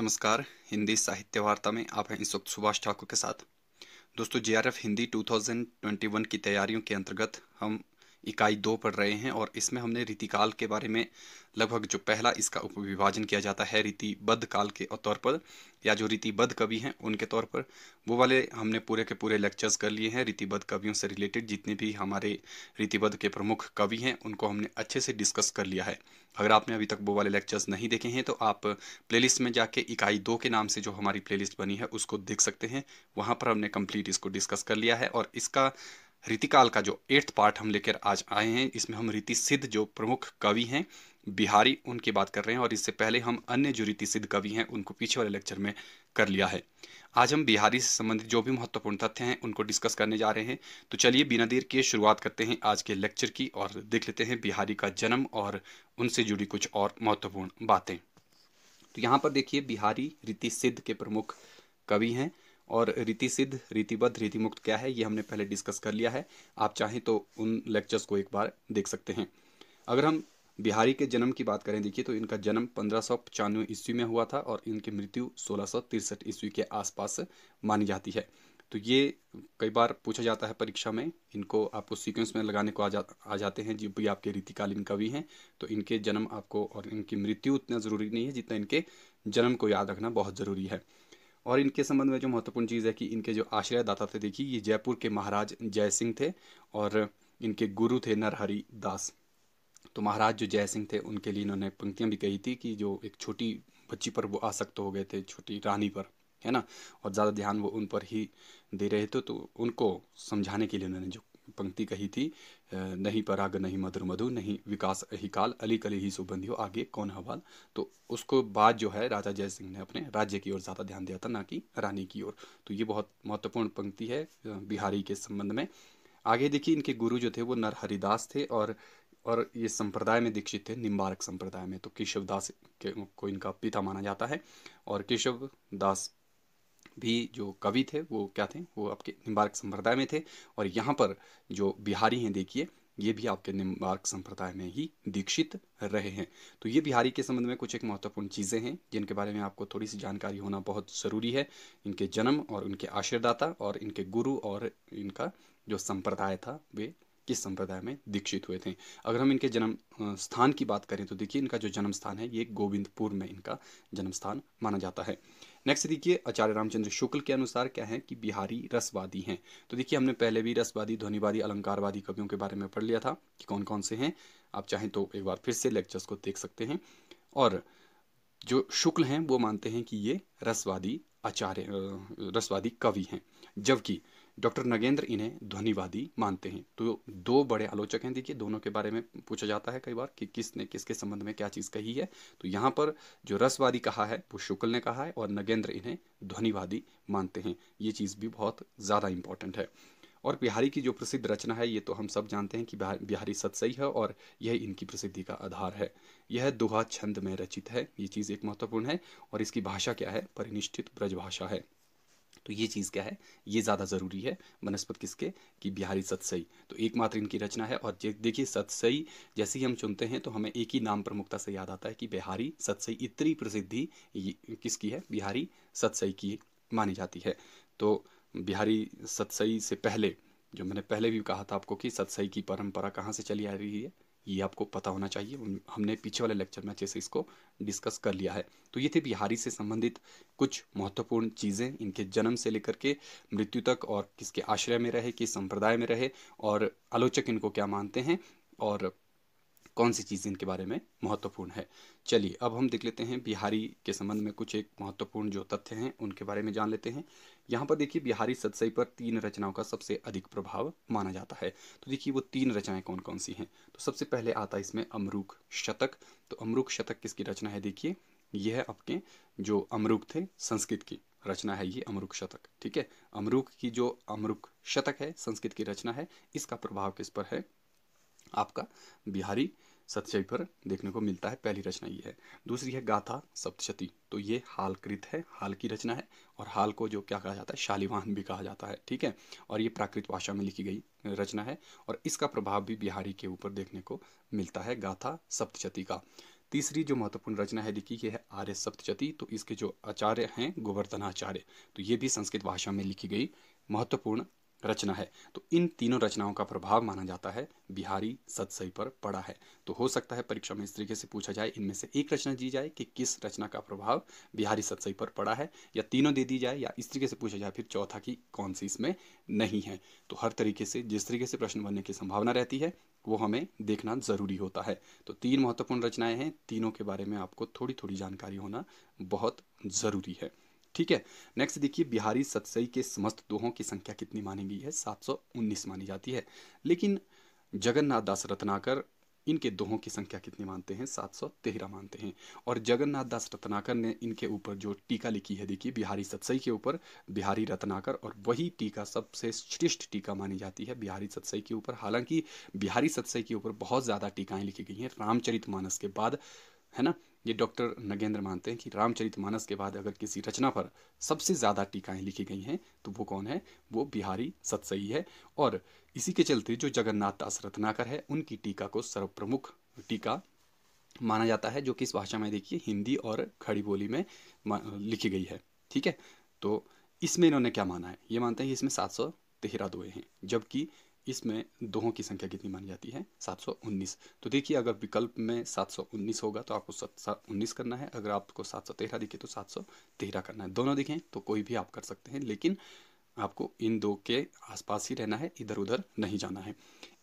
नमस्कार हिंदी साहित्य वार्ता में आप हैं इस वक्त सुभाष ठाकुर के साथ दोस्तों जेआरएफ हिंदी 2021 की तैयारियों के अंतर्गत हम इकाई दो पढ़ रहे हैं और इसमें हमने रीतिकाल के बारे में लगभग जो पहला इसका उपविभाजन किया जाता है रीतिबद्ध काल के तौर पर या जो रीतिबद्ध कवि हैं उनके तौर पर वो वाले हमने पूरे के पूरे लेक्चर्स कर लिए हैं रीतिबद्ध कवियों से रिलेटेड जितने भी हमारे रीतिबद्ध के प्रमुख कवि हैं उनको हमने अच्छे से डिस्कस कर लिया है अगर आपने अभी तक वो वाले लेक्चर्स नहीं देखे हैं तो आप प्लेलिस्ट में जाके इकाई दो के नाम से जो हमारी प्लेलिस्ट बनी है उसको देख सकते हैं वहाँ पर हमने कंप्लीट इसको डिस्कस कर लिया है और इसका रीतिकाल का जो एट्थ पार्ट हम लेकर आज आए हैं इसमें हम रीति सिद्ध जो प्रमुख कवि हैं बिहारी उनकी बात कर रहे हैं और इससे पहले हम अन्य जो रीति सिद्ध कवि हैं उनको पीछे वाले लेक्चर में कर लिया है आज हम बिहारी से संबंधित जो भी महत्वपूर्ण तथ्य हैं उनको डिस्कस करने जा रहे हैं तो चलिए बिना देर के शुरुआत करते हैं आज के लेक्चर की और देख लेते हैं बिहारी का जन्म और उनसे जुड़ी कुछ और महत्वपूर्ण बातें तो यहाँ पर देखिए बिहारी रीति सिद्ध के प्रमुख कवि हैं और रीति सिद्ध रीतिबद्ध रीतिमुक्त क्या है ये हमने पहले डिस्कस कर लिया है आप चाहें तो उन लेक्चर्स को एक बार देख सकते हैं अगर हम बिहारी के जन्म की बात करें देखिए तो इनका जन्म पंद्रह सौ पचानवे ईस्वी में हुआ था और इनकी मृत्यु सोलह सौ तिरसठ ईस्वी के आसपास मानी जाती है तो ये कई बार पूछा जाता है परीक्षा में इनको आपको सीक्वेंस में लगाने को आ जा आ जाते हैं जो भी आपके रीतिकालीन कवि हैं तो इनके जन्म आपको और इनकी मृत्यु उतना ज़रूरी नहीं है जितना इनके जन्म को याद रखना बहुत ज़रूरी है और इनके संबंध में जो महत्वपूर्ण चीज़ है कि इनके जो आश्रयदाता थे देखिए ये जयपुर के महाराज जय सिंह थे और इनके गुरु थे नरहरि दास तो महाराज जो जय सिंह थे उनके लिए इन्होंने पंक्तियाँ भी कही थी कि जो एक छोटी बच्ची पर वो आसक्त हो गए थे छोटी रानी पर है ना और ज़्यादा ध्यान वो उन पर ही दे रहे थे तो उनको समझाने के लिए उन्होंने जो पंक्ति कही थी नहीं पराग नहीं मधुर मधु नहीं विकास ही काल अली कली ही सुबंधियो आगे कौन हवाल तो उसको बाद जो है राजा जय सिंह ने अपने राज्य की ओर ज़्यादा ध्यान दिया था ना कि रानी की ओर तो ये बहुत महत्वपूर्ण पंक्ति है बिहारी के संबंध में आगे देखिए इनके गुरु जो थे वो नर हरिदास थे और और ये संप्रदाय में दीक्षित थे निम्बारक संप्रदाय में तो केशव दास के, को इनका पिता माना जाता है और केशव दास भी जो कवि थे वो क्या थे वो आपके निम्बार्क संप्रदाय में थे और यहाँ पर जो बिहारी हैं देखिए ये भी आपके निम्बार्क संप्रदाय में ही दीक्षित रहे हैं तो ये बिहारी के संबंध में कुछ एक महत्वपूर्ण चीज़ें हैं जिनके बारे में आपको थोड़ी सी जानकारी होना बहुत ज़रूरी है इनके जन्म और उनके आशीर्दाता और इनके गुरु और इनका जो संप्रदाय था वे किस संप्रदाय में दीक्षित हुए थे अगर हम इनके जन्म स्थान की बात करें तो देखिए इनका जो जन्म स्थान है ये गोविंदपुर में इनका जन्म स्थान माना जाता है नेक्स्ट देखिए आचार्य रामचंद्र शुक्ल के अनुसार क्या है कि बिहारी रसवादी हैं तो देखिए हमने पहले भी रसवादी ध्वनिवादी अलंकारवादी कवियों के बारे में पढ़ लिया था कि कौन कौन से हैं आप चाहें तो एक बार फिर से लेक्चर्स को देख सकते हैं और जो शुक्ल हैं वो मानते हैं कि ये रसवादी आचार्य रसवादी कवि हैं जबकि डॉक्टर नगेंद्र इन्हें ध्वनिवादी मानते हैं तो दो बड़े आलोचक हैं देखिए दोनों के बारे में पूछा जाता है कई बार कि किसने किसके संबंध में क्या चीज़ कही है तो यहाँ पर जो रसवादी कहा है वो शुक्ल ने कहा है और नगेंद्र इन्हें ध्वनिवादी मानते हैं ये चीज़ भी बहुत ज़्यादा इम्पॉर्टेंट है और बिहारी की जो प्रसिद्ध रचना है ये तो हम सब जानते हैं कि बिहारी सतसई है और यह इनकी प्रसिद्धि का आधार है यह दोहा छंद में रचित है ये चीज़ एक महत्वपूर्ण है और इसकी भाषा क्या है परिनिष्ठित ब्रजभाषा है तो ये चीज़ क्या है ये ज़्यादा ज़रूरी है वनस्पत किसके कि बिहारी सतसई तो एकमात्र इनकी रचना है और देखिए सतसई जैसे ही हम चुनते हैं तो हमें एक ही नाम प्रमुखता से याद आता है कि बिहारी सतसई इतनी प्रसिद्धि किसकी है बिहारी सतसई की मानी जाती है तो बिहारी सतसई से पहले जो मैंने पहले भी कहा था आपको कि सतसई की परंपरा कहाँ से चली आ रही है ये आपको पता होना चाहिए हमने पीछे वाले लेक्चर में अच्छे से इसको डिस्कस कर लिया है तो ये थे बिहारी से संबंधित कुछ महत्वपूर्ण चीज़ें इनके जन्म से लेकर के मृत्यु तक और किसके आश्रय में रहे किस संप्रदाय में रहे और आलोचक इनको क्या मानते हैं और कौन सी चीज़ इनके बारे में महत्वपूर्ण है चलिए अब हम देख लेते हैं बिहारी के संबंध में कुछ एक महत्वपूर्ण जो तथ्य हैं उनके बारे में जान लेते हैं यहाँ पर देखिए बिहारी सदसई पर तीन रचनाओं का सबसे अधिक प्रभाव माना जाता है तो देखिए वो तीन रचनाएं कौन कौन सी हैं तो सबसे पहले आता है इसमें अमरूक शतक तो अमरूक शतक किसकी रचना है देखिए यह है आपके जो अमरूक थे संस्कृत की रचना है ये अमरुक शतक ठीक है अमरुक की जो अमरुक शतक है संस्कृत की रचना है इसका प्रभाव किस पर है आपका बिहारी सत्यशयी पर देखने को मिलता है पहली रचना ये है दूसरी है गाथा सप्तशती तो ये हालकृत है हाल की रचना है और हाल को जो क्या कहा जाता है शालिवाहन भी कहा जाता है ठीक है और ये प्राकृत भाषा में लिखी गई रचना है और इसका प्रभाव भी बिहारी के ऊपर देखने को मिलता है गाथा सप्तशती का तीसरी जो महत्वपूर्ण रचना है लिखी ये है आर्य सप्तशती तो इसके जो आचार्य हैं गोवर्धनाचार्य तो ये भी संस्कृत भाषा में लिखी गई महत्वपूर्ण रचना है तो इन तीनों रचनाओं का प्रभाव माना जाता है बिहारी सतसई पर पड़ा है तो हो सकता है परीक्षा में इस तरीके से पूछा जाए इनमें से एक रचना दी जाए कि किस रचना का प्रभाव बिहारी सतसई पर पड़ा है या तीनों दे दी जाए या इस तरीके से पूछा जाए फिर चौथा की कौन सी इसमें नहीं है तो हर तरीके से जिस तरीके से प्रश्न बनने की संभावना रहती है वो हमें देखना ज़रूरी होता है तो तीन महत्वपूर्ण रचनाएं हैं तीनों के बारे में आपको थोड़ी थोड़ी जानकारी होना बहुत ज़रूरी है ठीक है नेक्स्ट देखिए बिहारी सतसई के समस्त दोहों की संख्या कितनी मानी गई है 719 मानी जाती है लेकिन जगन्नाथ दास रत्नाकर इनके दोहों की संख्या कितनी मानते हैं सात सौ तेरह मानते हैं और जगन्नाथ दास रत्नाकर ने इनके ऊपर जो टीका लिखी है देखिए बिहारी सतसई के ऊपर बिहारी रत्नाकर और वही टीका सबसे श्रेष्ठ टीका मानी जाती है बिहारी सतसई के ऊपर हालांकि बिहारी सतसई के ऊपर बहुत ज़्यादा टीकाएँ लिखी गई हैं रामचरित मानस के बाद है ना ये डॉक्टर नगेंद्र मानते हैं कि रामचरित मानस के बाद अगर किसी रचना पर सबसे ज़्यादा टीकाएं लिखी गई हैं तो वो कौन है वो बिहारी सतसई है और इसी के चलते जो जगन्नाथ दास रत्नाकर है उनकी टीका को सर्वप्रमुख टीका माना जाता है जो कि इस भाषा में देखिए हिंदी और खड़ी बोली में लिखी गई है ठीक है तो इसमें इन्होंने क्या माना है ये मानते हैं कि इसमें सात सौ तेहरा दोए हैं जबकि इसमें दोहों की संख्या कितनी मानी जाती है 719 तो देखिए अगर विकल्प में 719 होगा तो आपको सात उन्नीस करना है अगर आपको 713 दिखे तो 713 करना है दोनों दिखें तो कोई भी आप कर सकते हैं लेकिन आपको इन दो के आसपास ही रहना है इधर उधर नहीं जाना है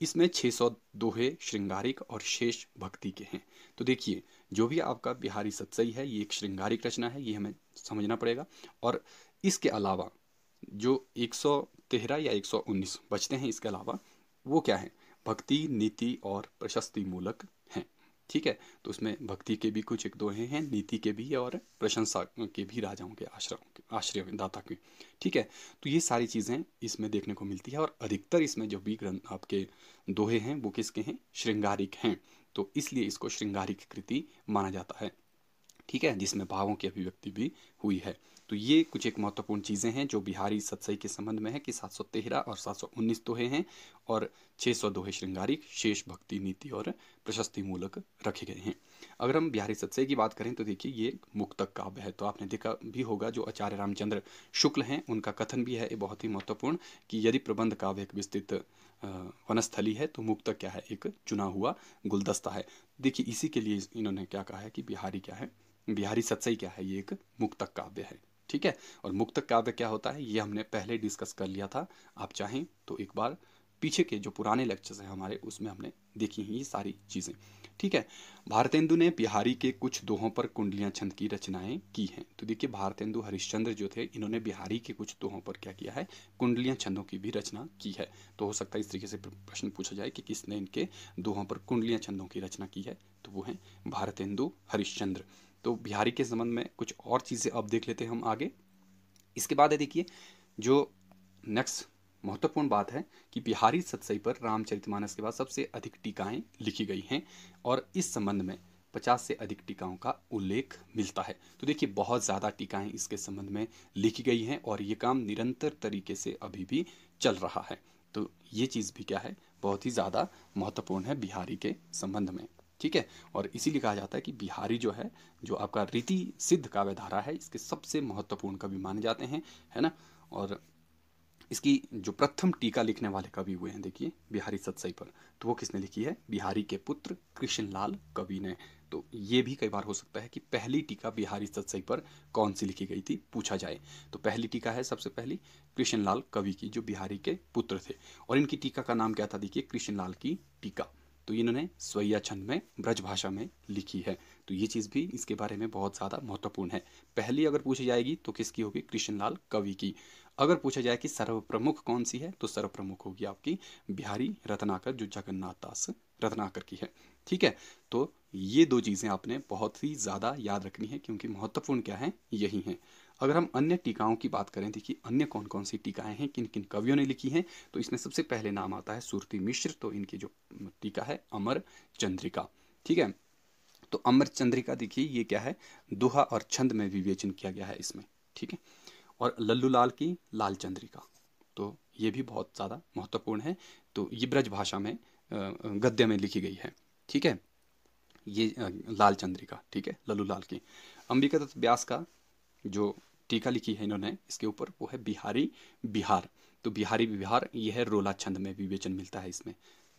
इसमें सौ दोहे श्रृंगारिक और शेष भक्ति के हैं तो देखिए जो भी आपका बिहारी सत्सई है ये एक श्रृंगारिक रचना है ये हमें समझना पड़ेगा और इसके अलावा जो एक सौ तेरह या एक सौ उन्नीस बचते हैं इसके अलावा वो क्या है भक्ति नीति और प्रशस्ति मूलक हैं ठीक है तो उसमें भक्ति के भी कुछ एक दोहे हैं नीति के भी और प्रशंसा के भी राजाओं के आश्रयों के आश्रय दाता के ठीक है तो ये सारी चीज़ें इसमें देखने को मिलती है और अधिकतर इसमें जो भी ग्रंथ आपके दोहे हैं वो किसके हैं श्रृंगारिक हैं तो इसलिए इसको श्रृंगारिक कृति माना जाता है ठीक है जिसमें भावों की अभिव्यक्ति भी हुई है तो ये कुछ एक महत्वपूर्ण चीज़ें हैं जो बिहारी सत्सई के संबंध में है कि सात सौ तेहरा और सात सौ उन्नीस दोहे हैं और छः सौ दोहे श्रृंगारिक शेष भक्ति नीति और प्रशस्ति मूलक रखे गए हैं अगर हम बिहारी सत्सई की बात करें तो देखिए ये मुक्तक काव्य है तो आपने देखा भी होगा जो आचार्य रामचंद्र शुक्ल हैं उनका कथन भी है ये बहुत ही महत्वपूर्ण कि यदि प्रबंध काव्य एक विस्तृत वनस्थली है तो मुक्तक क्या है एक चुना हुआ गुलदस्ता है देखिए इसी के लिए इन्होंने क्या कहा है कि बिहारी क्या है बिहारी सच्चाई क्या है ये एक मुक्तक काव्य है ठीक है और मुक्तक काव्य क्या होता है ये हमने पहले डिस्कस कर लिया था आप चाहें तो एक बार पीछे के जो पुराने लेक्चर्स हैं हमारे उसमें हमने देखी हैं ये सारी चीज़ें ठीक है भारतेंदु ने बिहारी के कुछ दोहों पर कुंडलियां छंद की रचनाएं की हैं तो देखिए भारतेंदु हरिश्चंद्र जो थे इन्होंने बिहारी के कुछ दोहों पर क्या किया है कुंडलियां छंदों की भी रचना की है तो हो सकता है इस तरीके से प्रश्न पूछा जाए कि किसने इनके दोहों पर कुंडलियां छंदों की रचना की है तो वो है भारतेंदु हरिश्चंद्र तो बिहारी के संबंध में कुछ और चीज़ें अब देख लेते हैं हम आगे इसके बाद है देखिए जो नेक्स्ट महत्वपूर्ण बात है कि बिहारी सत्सई पर रामचरितमानस के बाद सबसे अधिक टीकाएं लिखी गई हैं और इस संबंध में पचास से अधिक टीकाओं का उल्लेख मिलता है तो देखिए बहुत ज़्यादा टीकाएं इसके संबंध में लिखी गई हैं और ये काम निरंतर तरीके से अभी भी चल रहा है तो ये चीज़ भी क्या है बहुत ही ज़्यादा महत्वपूर्ण है बिहारी के संबंध में ठीक है और इसीलिए कहा जाता है कि बिहारी जो है जो आपका रीति सिद्ध काव्य धारा है इसके सबसे महत्वपूर्ण कवि माने जाते हैं है ना और इसकी जो प्रथम टीका लिखने वाले कवि हुए हैं देखिए बिहारी सतसई पर तो वो किसने लिखी है बिहारी के पुत्र कृष्णलाल कवि ने तो ये भी कई बार हो सकता है कि पहली टीका बिहारी सतसई पर कौन सी लिखी गई थी पूछा जाए तो पहली टीका है सबसे पहली कृष्णलाल कवि की जो बिहारी के पुत्र थे और इनकी टीका का नाम क्या था देखिए कृष्णलाल की टीका तो इन्होंने स्वैया छंद में ब्रज भाषा में लिखी है तो ये चीज़ भी इसके बारे में बहुत ज़्यादा महत्वपूर्ण है पहली अगर पूछी जाएगी तो किसकी होगी कृष्णलाल कवि की अगर पूछा जाए कि सर्वप्रमुख कौन सी है तो सर्वप्रमुख होगी आपकी बिहारी रत्नाकर जो जगन्नाथ दास रत्नाकर की है ठीक है तो ये दो चीज़ें आपने बहुत ही ज़्यादा याद रखनी है क्योंकि महत्वपूर्ण क्या है यही है अगर हम अन्य टीकाओं की बात करें देखिए अन्य कौन कौन सी टीकाएं हैं किन किन कवियों ने लिखी हैं तो इसमें सबसे पहले नाम आता है सुरती मिश्र तो इनकी जो टीका है अमर चंद्रिका ठीक है तो अमर चंद्रिका देखिए ये क्या है दोहा और छंद में विवेचन किया गया है इसमें ठीक है और लल्लू लाल की लाल चंद्रिका तो ये भी बहुत ज़्यादा महत्वपूर्ण है तो ये ब्रज भाषा में गद्य में लिखी गई है ठीक है ये लाल चंद्रिका ठीक है लल्लू लाल की अंबिका दत्त व्यास का जो टीका लिखी है इन्होंने इसके ऊपर वो है बिहारी बिहार तो बिहारी बिहार ये है रोला छंद में विवेचन मिलता है इसमें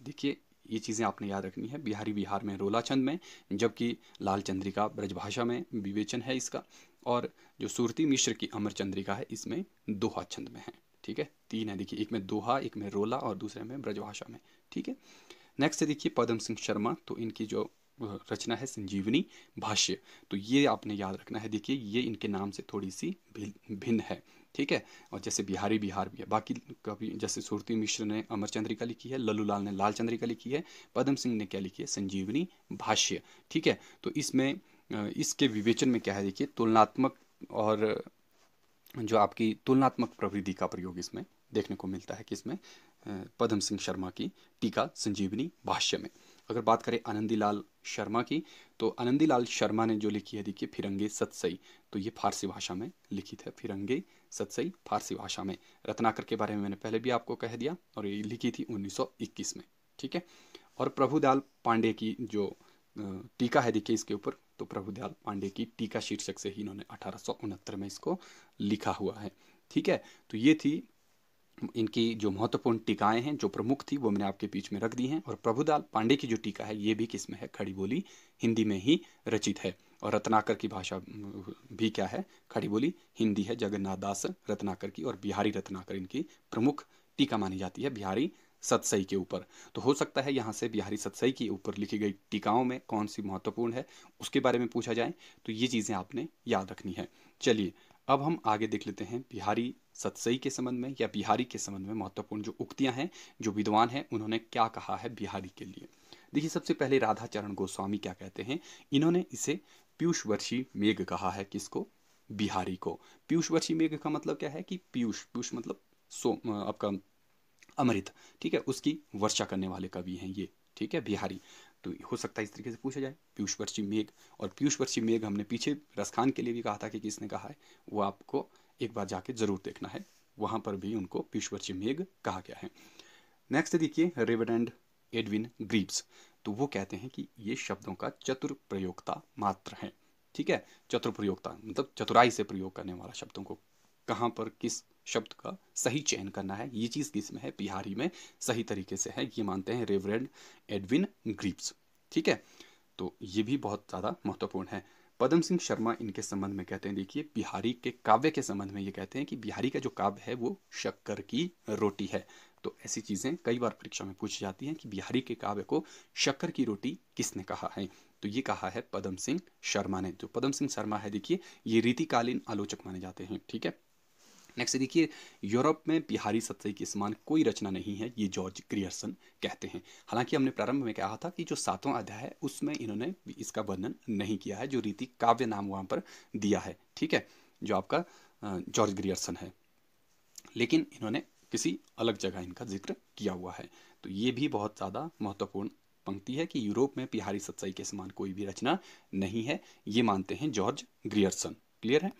देखिए ये चीज़ें आपने याद रखनी है बिहारी बिहार में रोला छंद में जबकि लाल चंद्रिका ब्रजभाषा में विवेचन है इसका और जो सूरती मिश्र की अमर चंद्रिका है इसमें दोहा छंद में है ठीक है तीन है देखिए एक में दोहा एक में रोला और दूसरे में ब्रजभाषा में ठीक है नेक्स्ट है देखिए पदम सिंह शर्मा तो इनकी जो रचना है संजीवनी भाष्य तो ये आपने याद रखना है देखिए ये इनके नाम से थोड़ी सी भिन्न है ठीक है और जैसे बिहारी बिहार भी है बाकी कभी जैसे सुरती मिश्र ने अमर चंद्रिका लिखी है लल्लू लाल ने लाल चंद्रिका लिखी है पदम सिंह ने क्या लिखी है संजीवनी भाष्य ठीक है तो इसमें इसके विवेचन में क्या है देखिए तुलनात्मक और जो आपकी तुलनात्मक प्रवृत्ति का प्रयोग इसमें देखने को मिलता है कि इसमें पदम सिंह शर्मा की टीका संजीवनी भाष्य में अगर बात करें आनंदी लाल शर्मा की तो आनंदी लाल शर्मा ने जो लिखी है देखिए फिरंगे सतसई तो ये फारसी भाषा में लिखी है फिरंगे सतसई फारसी भाषा में रत्नाकर के बारे में मैंने पहले भी आपको कह दिया और ये लिखी थी 1921 में ठीक है और प्रभुदयाल पांडे की जो टीका है देखिए इसके ऊपर तो प्रभुदयाल पांडे की टीका शीर्षक से ही इन्होंने अठारह में इसको लिखा हुआ है ठीक है तो ये थी इनकी जो महत्वपूर्ण टीकाएं हैं जो प्रमुख थी वो मैंने आपके बीच में रख दी हैं और प्रभुदाल पांडे की जो टीका है ये भी किसमें है खड़ी बोली हिंदी में ही रचित है और रत्नाकर की भाषा भी क्या है खड़ी बोली हिंदी है जगन्नाथ दास रत्नाकर की और बिहारी रत्नाकर इनकी प्रमुख टीका मानी जाती है बिहारी सतसई के ऊपर तो हो सकता है यहाँ से बिहारी सतसई के ऊपर लिखी गई टीकाओं में कौन सी महत्वपूर्ण है उसके बारे में पूछा जाए तो ये चीज़ें आपने याद रखनी है चलिए अब हम आगे देख लेते हैं बिहारी सतसई के संबंध में या बिहारी के संबंध में महत्वपूर्ण जो उक्तियां हैं जो विद्वान हैं उन्होंने क्या कहा है बिहारी के लिए देखिए सबसे पहले राधाचरण गोस्वामी क्या कहते हैं इन्होंने इसे पीयूष वर्षी मेघ कहा है किसको बिहारी को पीयूष वर्षी मेघ का मतलब क्या है कि पीयूष पीयूष मतलब सो आपका अमृत ठीक है उसकी वर्षा करने वाले कवि हैं ये ठीक है बिहारी तो हो सकता है इस तरीके से पूछा जाए पीयूष वर्षी मेघ और पीयूष वर्षी मेघ हमने पीछे रसखान के लिए भी कहा था कि किसने कहा है वो आपको एक बार जाके ज़रूर देखना है वहाँ पर भी उनको पीयूष वर्षी मेघ कहा गया है नेक्स्ट देखिए रेवरेंड एडविन ग्रीब्स तो वो कहते हैं कि ये शब्दों का चतुर प्रयोगता मात्र है ठीक है चतुर प्रयोगता मतलब चतुराई से प्रयोग करने वाला शब्दों को कहाँ पर किस शब्द का सही चयन करना है ये चीज़ किसमें है बिहारी में सही तरीके से है ये मानते हैं रेवरेंड एडविन ग्रीप्स ठीक है तो ये भी बहुत ज़्यादा महत्वपूर्ण है पदम सिंह शर्मा इनके संबंध में कहते हैं देखिए बिहारी के काव्य के संबंध में ये कहते हैं कि बिहारी का जो काव्य है वो शक्कर की रोटी है तो ऐसी चीज़ें कई बार परीक्षा में पूछी जाती हैं कि बिहारी के काव्य को शक्कर की रोटी किसने कहा है तो ये कहा है पदम सिंह शर्मा ने जो तो पदम सिंह शर्मा है देखिए ये रीतिकालीन आलोचक माने जाते हैं ठीक है नेक्स्ट देखिए यूरोप में बिहारी सत्य के समान कोई रचना नहीं है ये जॉर्ज क्रियर्सन कहते हैं हालांकि हमने प्रारंभ में कहा था कि जो सातवां अध्याय है उसमें इन्होंने इसका वर्णन नहीं किया है जो रीति काव्य नाम वहाँ पर दिया है ठीक है जो आपका जॉर्ज ग्रियर्सन है लेकिन इन्होंने किसी अलग जगह इनका जिक्र किया हुआ है तो ये भी बहुत ज़्यादा महत्वपूर्ण पंक्ति है कि यूरोप में बिहारी सतसई के समान कोई भी रचना नहीं है ये मानते हैं जॉर्ज ग्रियर्सन क्लियर है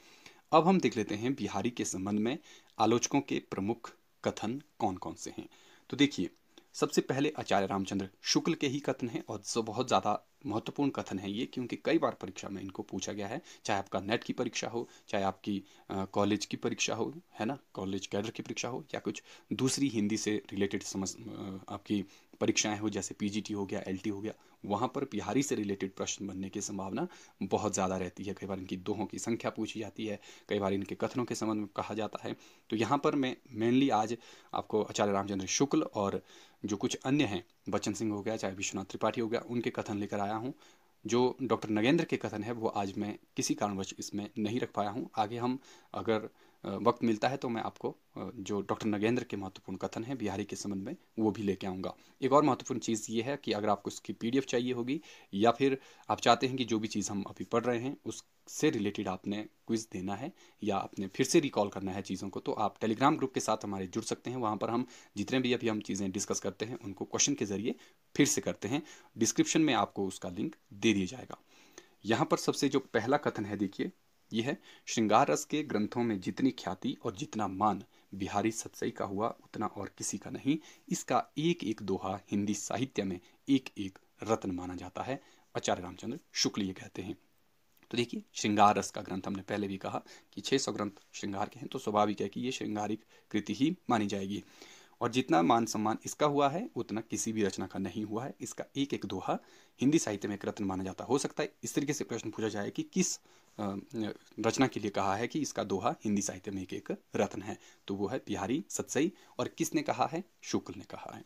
अब हम देख लेते हैं बिहारी के संबंध में आलोचकों के प्रमुख कथन कौन कौन से हैं तो देखिए सबसे पहले आचार्य रामचंद्र शुक्ल के ही कथन हैं और जो बहुत ज़्यादा महत्वपूर्ण कथन है ये क्योंकि कई बार परीक्षा में इनको पूछा गया है चाहे आपका नेट की परीक्षा हो चाहे आपकी कॉलेज की परीक्षा हो है ना कॉलेज कैडर की परीक्षा हो या कुछ दूसरी हिंदी से रिलेटेड समझ आपकी परीक्षाएं हो जैसे पीजीटी हो गया एलटी हो गया वहाँ पर बिहारी से रिलेटेड प्रश्न बनने की संभावना बहुत ज़्यादा रहती है कई बार इनकी दोहों की संख्या पूछी जाती है कई बार इनके कथनों के संबंध में कहा जाता है तो यहाँ पर मैं मेनली आज आपको आचार्य रामचंद्र शुक्ल और जो कुछ अन्य हैं बच्चन सिंह हो गया चाहे विश्वनाथ त्रिपाठी हो गया उनके कथन लेकर आया हूँ जो डॉक्टर नगेंद्र के कथन है वो आज मैं किसी कारणवश इसमें नहीं रख पाया हूँ आगे हम अगर वक्त मिलता है तो मैं आपको जो डॉक्टर नगेंद्र के महत्वपूर्ण कथन है बिहारी के संबंध में वो भी लेके आऊँगा एक और महत्वपूर्ण चीज़ ये है कि अगर आपको इसकी पी चाहिए होगी या फिर आप चाहते हैं कि जो भी चीज़ हम अभी पढ़ रहे हैं उससे रिलेटेड आपने क्विज देना है या आपने फिर से रिकॉल करना है चीज़ों को तो आप टेलीग्राम ग्रुप के साथ हमारे जुड़ सकते हैं वहाँ पर हम जितने भी अभी हम चीज़ें डिस्कस करते हैं उनको क्वेश्चन के ज़रिए फिर से करते हैं डिस्क्रिप्शन में आपको उसका लिंक दे दिया जाएगा यहाँ पर सबसे जो पहला कथन है देखिए यह श्रृंगार रस के ग्रंथों में जितनी ख्याति और जितना मान बिहारी सतसई का हुआ उतना और किसी का नहीं इसका एक एक दोहा हिंदी साहित्य में एक एक रत्न माना जाता है आचार्य रामचंद्र शुक्ल ये कहते हैं तो देखिए श्रृंगार रस का ग्रंथ हमने पहले भी कहा कि 600 ग्रंथ श्रृंगार के हैं तो स्वाभाविक है कि ये श्रृंगारिक कृति ही मानी जाएगी और जितना मान सम्मान इसका हुआ है उतना किसी भी रचना का नहीं हुआ है इसका एक एक दोहा हिंदी साहित्य में एक रत्न माना जाता हो सकता है इस तरीके से प्रश्न पूछा जाए कि किस रचना के लिए कहा है कि इसका दोहा हिंदी साहित्य में एक एक रत्न है तो वो है तिहारी सतसई और किसने कहा है शुक्ल ने कहा है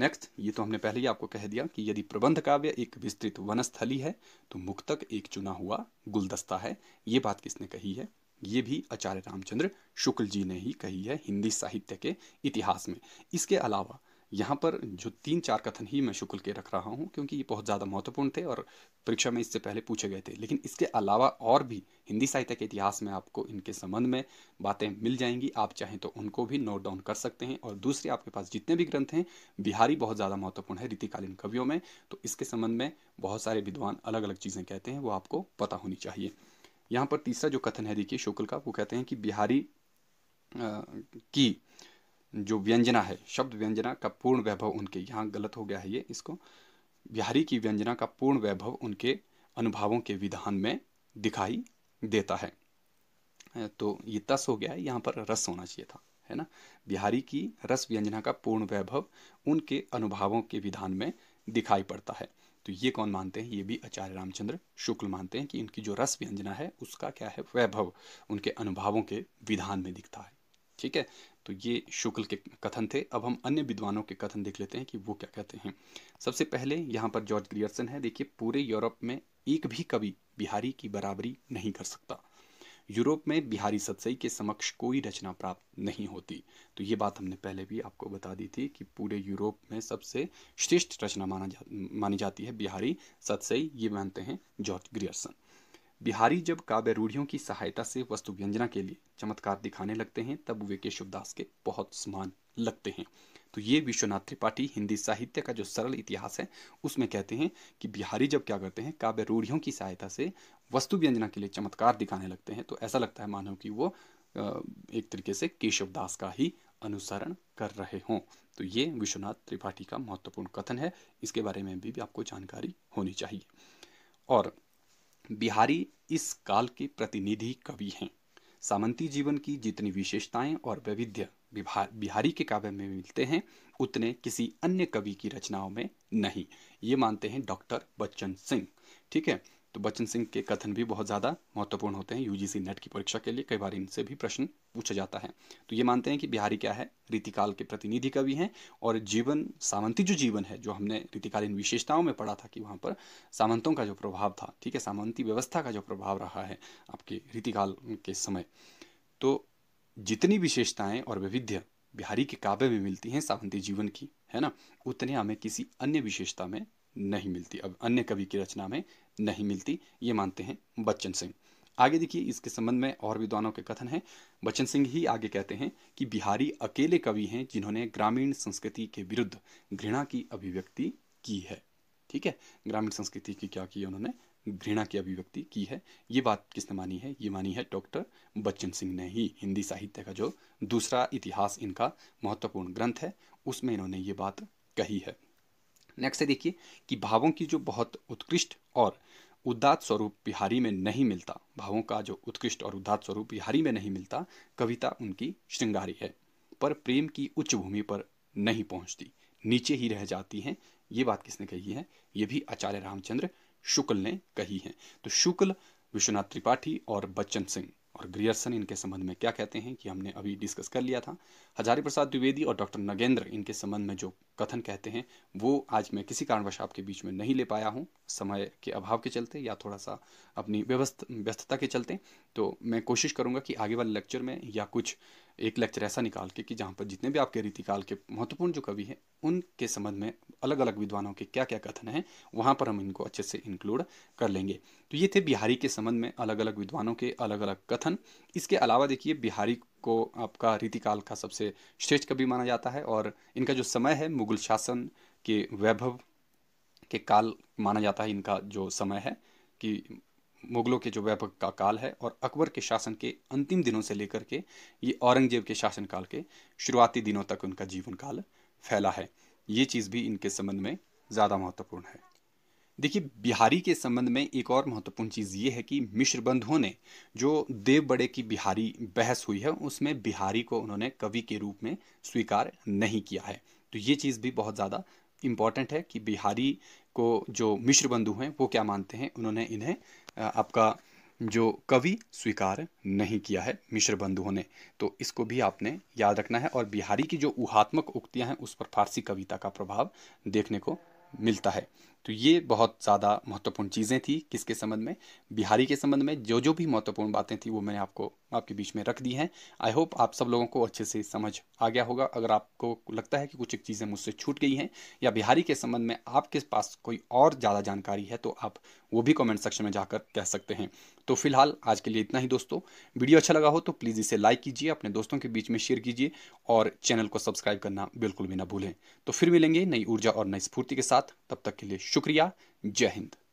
नेक्स्ट ये तो हमने पहले ही आपको कह दिया कि यदि प्रबंध काव्य एक विस्तृत वनस्थली है तो मुक्तक एक चुना हुआ गुलदस्ता है ये बात किसने कही है ये भी आचार्य रामचंद्र शुक्ल जी ने ही कही है हिंदी साहित्य के इतिहास में इसके अलावा यहाँ पर जो तीन चार कथन ही मैं शुक्ल के रख रहा हूँ क्योंकि ये बहुत ज़्यादा महत्वपूर्ण थे और परीक्षा में इससे पहले पूछे गए थे लेकिन इसके अलावा और भी हिंदी साहित्य के इतिहास में आपको इनके संबंध में बातें मिल जाएंगी आप चाहें तो उनको भी नोट डाउन कर सकते हैं और दूसरे आपके पास जितने भी ग्रंथ हैं बिहारी बहुत ज़्यादा महत्वपूर्ण है रीतिकालीन कवियों में तो इसके संबंध में बहुत सारे विद्वान अलग अलग चीज़ें कहते हैं वो आपको पता होनी चाहिए यहाँ पर तीसरा जो कथन है देखिए शुक्ल का वो कहते हैं कि बिहारी आ, की जो व्यंजना है शब्द व्यंजना का पूर्ण वैभव उनके यहाँ गलत हो गया है ये इसको बिहारी की व्यंजना का पूर्ण वैभव उनके अनुभावों के विधान में दिखाई देता है तो ये तस हो गया है यहाँ पर रस होना चाहिए था है ना बिहारी की रस व्यंजना का पूर्ण वैभव उनके अनुभावों के विधान में दिखाई पड़ता है तो ये कौन मानते हैं ये भी आचार्य रामचंद्र शुक्ल मानते हैं कि इनकी जो रस व्यंजना है उसका क्या है वैभव उनके अनुभावों के विधान में दिखता है ठीक है तो ये शुक्ल के कथन थे अब हम अन्य विद्वानों के कथन देख लेते हैं कि वो क्या कहते हैं सबसे पहले यहाँ पर जॉर्ज ग्रियर्सन है देखिए पूरे यूरोप में एक भी कवि बिहारी की बराबरी नहीं कर सकता यूरोप में बिहारी सतसई के समक्ष कोई रचना प्राप्त नहीं होती तो ये बात हमने पहले भी आपको बता दी थी कि पूरे यूरोप में सबसे श्रेष्ठ रचना माना जा मानी जाती है बिहारी सतसई ये मानते हैं जॉर्ज ग्रियर्सन बिहारी जब काव्य रूढ़ियों की सहायता से वस्तु व्यंजना के लिए चमत्कार दिखाने लगते हैं तब वे केशवदास के बहुत समान लगते हैं तो ये विश्वनाथ त्रिपाठी हिंदी साहित्य का जो सरल इतिहास है उसमें कहते हैं कि बिहारी जब क्या करते हैं काव्य रूढ़ियों की सहायता से वस्तु व्यंजना के लिए चमत्कार दिखाने लगते हैं तो ऐसा लगता है मानव कि वो एक तरीके से केशवदास का ही अनुसरण कर रहे हों तो ये विश्वनाथ त्रिपाठी का महत्वपूर्ण कथन है इसके बारे में भी, भी आपको जानकारी होनी चाहिए और बिहारी इस काल के प्रतिनिधि कवि हैं सामंती जीवन की जितनी विशेषताएं और वैविध्य बिहारी के काव्य में मिलते हैं उतने किसी अन्य कवि की रचनाओं में नहीं ये मानते हैं डॉक्टर बच्चन सिंह ठीक है तो बच्चन सिंह के कथन भी बहुत ज़्यादा महत्वपूर्ण होते हैं यूजीसी नेट की परीक्षा के लिए कई बार इनसे भी प्रश्न पूछा जाता है तो ये मानते हैं कि बिहारी क्या है रीतिकाल के प्रतिनिधि कवि हैं और जीवन सामंती जो जीवन है जो हमने रीतिकालीन विशेषताओं में पढ़ा था कि वहाँ पर सामंतों का जो प्रभाव था ठीक है सामंती व्यवस्था का जो प्रभाव रहा है आपके रीतिकाल के समय तो जितनी विशेषताएँ और वैविध्य बिहारी के काव्य में मिलती हैं सामंती जीवन की है ना उतने हमें किसी अन्य विशेषता में नहीं मिलती अब अन्य कवि की रचना में नहीं मिलती ये मानते हैं बच्चन सिंह आगे देखिए इसके संबंध में और विद्वानों के कथन हैं बच्चन सिंह ही आगे कहते हैं कि बिहारी अकेले कवि हैं जिन्होंने ग्रामीण संस्कृति के विरुद्ध घृणा की अभिव्यक्ति की है ठीक है ग्रामीण संस्कृति की क्या की उन्होंने घृणा की अभिव्यक्ति की है ये बात किसने मानी है ये मानी है डॉक्टर बच्चन सिंह ने ही हिंदी साहित्य का जो दूसरा इतिहास इनका महत्वपूर्ण ग्रंथ है उसमें इन्होंने ये बात कही है नेक्स्ट है देखिए कि भावों की जो बहुत उत्कृष्ट और उदात स्वरूप बिहारी में नहीं मिलता भावों का जो उत्कृष्ट और उदात स्वरूप बिहारी में नहीं मिलता कविता उनकी श्रृंगारी है पर प्रेम की उच्च भूमि पर नहीं पहुंचती नीचे ही रह जाती हैं ये बात किसने कही है ये भी आचार्य रामचंद्र शुक्ल ने कही है तो शुक्ल विश्वनाथ त्रिपाठी और बच्चन सिंह और ग्रियर्सन इनके संबंध में क्या कहते हैं कि हमने अभी डिस्कस कर लिया था हजारी प्रसाद द्विवेदी और डॉक्टर नगेंद्र इनके संबंध में जो कथन कहते हैं वो आज मैं किसी कारणवश आपके बीच में नहीं ले पाया हूँ समय के अभाव के चलते या थोड़ा सा अपनी व्यवस्थ व्यस्तता के चलते तो मैं कोशिश करूँगा कि आगे वाले लेक्चर में या कुछ एक लेक्चर ऐसा निकाल के कि जहाँ पर जितने भी आपके रीतिकाल के महत्वपूर्ण जो कवि हैं उनके संबंध में अलग अलग विद्वानों के क्या क्या कथन हैं वहाँ पर हम इनको अच्छे से इंक्लूड कर लेंगे तो ये थे बिहारी के संबंध में अलग अलग विद्वानों के अलग अलग कथन इसके अलावा देखिए बिहारी को आपका रीतिकाल का सबसे श्रेष्ठ कवि माना जाता है और इनका जो समय है मुगल शासन के वैभव के काल माना जाता है इनका जो समय है कि मुगलों के जो व्यापक का काल है और अकबर के शासन के अंतिम दिनों से लेकर के ये औरंगजेब के शासनकाल के शुरुआती दिनों तक उनका जीवन काल फैला है ये चीज़ भी इनके संबंध में ज़्यादा महत्वपूर्ण है देखिए बिहारी के संबंध में एक और महत्वपूर्ण चीज़ ये है कि मिश्रबंधों ने जो देव बड़े की बिहारी बहस हुई है उसमें बिहारी को उन्होंने कवि के रूप में स्वीकार नहीं किया है तो ये चीज़ भी बहुत ज़्यादा इम्पॉर्टेंट है कि बिहारी को जो मिश्र बंधु हैं वो क्या मानते हैं उन्होंने इन्हें आपका जो कवि स्वीकार नहीं किया है मिश्र बंधुओं ने तो इसको भी आपने याद रखना है और बिहारी की जो ऊहात्मक उक्तियां हैं उस पर फारसी कविता का प्रभाव देखने को मिलता है तो ये बहुत ज़्यादा महत्वपूर्ण चीज़ें थी किसके संबंध में बिहारी के संबंध में जो जो भी महत्वपूर्ण बातें थी वो मैंने आपको आपके बीच में रख दी हैं आई होप आप सब लोगों को अच्छे से समझ आ गया होगा अगर आपको लगता है कि कुछ एक चीज़ें मुझसे छूट गई हैं या बिहारी के संबंध में आपके पास कोई और ज़्यादा जानकारी है तो आप वो भी कॉमेंट सेक्शन में जाकर कह सकते हैं तो फिलहाल आज के लिए इतना ही दोस्तों वीडियो अच्छा लगा हो तो प्लीज़ इसे लाइक कीजिए अपने दोस्तों के बीच में शेयर कीजिए और चैनल को सब्सक्राइब करना बिल्कुल भी ना भूलें तो फिर मिलेंगे नई ऊर्जा और नई स्फूर्ति के साथ तब तक के लिए शुक्रिया जय हिंद